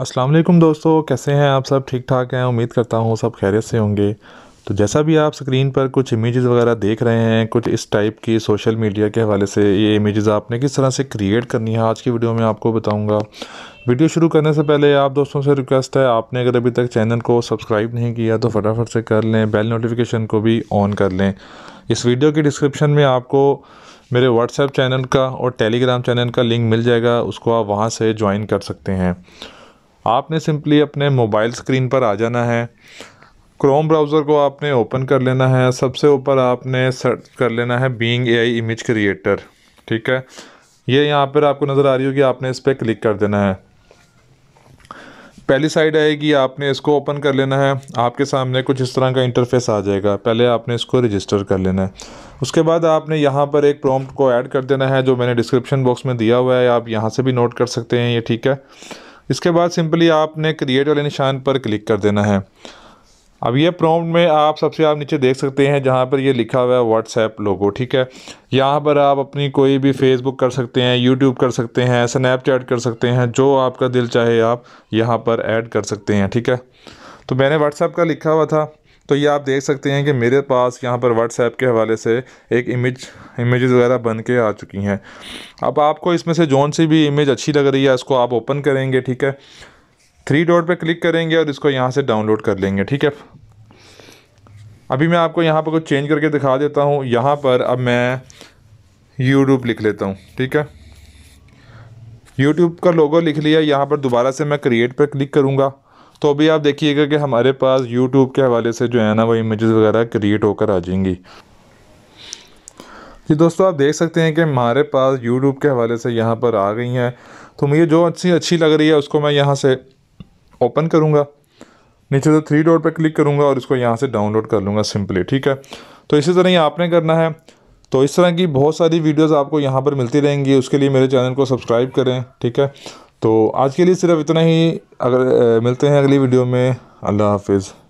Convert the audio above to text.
अस्सलाम वालेकुम दोस्तों कैसे हैं आप सब ठीक ठाक हैं उम्मीद करता हूँ सब खैरियत से होंगे तो जैसा भी आप स्क्रीन पर कुछ इमेजेस वगैरह देख रहे हैं कुछ इस टाइप की सोशल मीडिया के हवाले से ये इमेजेस आपने किस तरह से क्रिएट करनी है आज की वीडियो में आपको बताऊंगा वीडियो शुरू करने से पहले आप दोस्तों से रिक्वेस्ट है आपने अगर अभी तक चैनल को सब्सक्राइब नहीं किया तो फटाफट से कर लें बेल नोटिफिकेशन को भी ऑन कर लें इस वीडियो के डिस्क्रिप्शन में आपको मेरे व्हाट्सएप चैनल का और टेलीग्राम चैनल का लिंक मिल जाएगा उसको आप वहाँ से ज्वाइन कर सकते हैं आपने सिंपली अपने मोबाइल स्क्रीन पर आ जाना है क्रोम ब्राउज़र को आपने ओपन कर लेना है सबसे ऊपर आपने सर्च कर लेना है ए आई इमेज क्रिएटर ठीक है ये यहाँ पर आपको नज़र आ रही होगी आपने इस पर क्लिक कर देना है पहली साइड आएगी आपने इसको ओपन कर लेना है आपके सामने कुछ इस तरह का इंटरफेस आ जाएगा पहले आपने इसको रजिस्टर कर लेना है उसके बाद आपने यहाँ पर एक प्रॉम्प्ट को ऐड कर देना है जो मैंने डिस्क्रिप्शन बॉक्स में दिया हुआ है आप यहाँ से भी नोट कर सकते हैं ये ठीक है इसके बाद सिंपली आपने क्रिएट वाले निशान पर क्लिक कर देना है अब ये प्रॉम्प्ट में आप सबसे आप नीचे देख सकते हैं जहाँ पर ये लिखा हुआ है व्हाट्सएप लोगो ठीक है यहाँ पर आप अपनी कोई भी फेसबुक कर सकते हैं यूट्यूब कर सकते हैं स्नैपचैट कर सकते हैं जो आपका दिल चाहे आप यहाँ पर ऐड कर सकते हैं ठीक है तो मैंने व्हाट्सएप का लिखा हुआ था तो ये आप देख सकते हैं कि मेरे पास यहाँ पर व्हाट्सएप के हवाले से एक इमेज इमेज़ वगैरह बन के आ चुकी हैं अब आपको इसमें से जौन सी भी इमेज अच्छी लग रही है इसको आप ओपन करेंगे ठीक है थ्री डॉट पे क्लिक करेंगे और इसको यहाँ से डाउनलोड कर लेंगे ठीक है अभी मैं आपको यहाँ पर कुछ चेंज करके दिखा देता हूँ यहाँ पर अब मैं यूट्यूब लिख लेता हूँ ठीक है यूट्यूब का लोगो लिख लिया यहाँ पर दोबारा से मैं क्रिएट पर क्लिक करूँगा तो अभी आप देखिएगा कि हमारे पास यूट्यूब के हवाले से जो है ना वो इमेज़ वगैरह क्रिएट होकर आ जाएंगी जी दोस्तों आप देख सकते हैं कि हमारे पास यूट्यूब के हवाले से यहाँ पर आ गई हैं तो मुझे जो अच्छी अच्छी लग रही है उसको मैं यहाँ से ओपन करूँगा नीचे से थ्री डॉट पर क्लिक करूँगा और इसको यहाँ से डाउनलोड कर लूँगा सिंपली ठीक है तो इसी तरह ही आपने करना है तो इस तरह की बहुत सारी वीडियोस आपको यहाँ पर मिलती रहेंगी उसके लिए मेरे चैनल को सब्सक्राइब करें ठीक है तो आज के लिए सिर्फ इतना ही अगर मिलते हैं अगली वीडियो में अल्लाह हाफिज़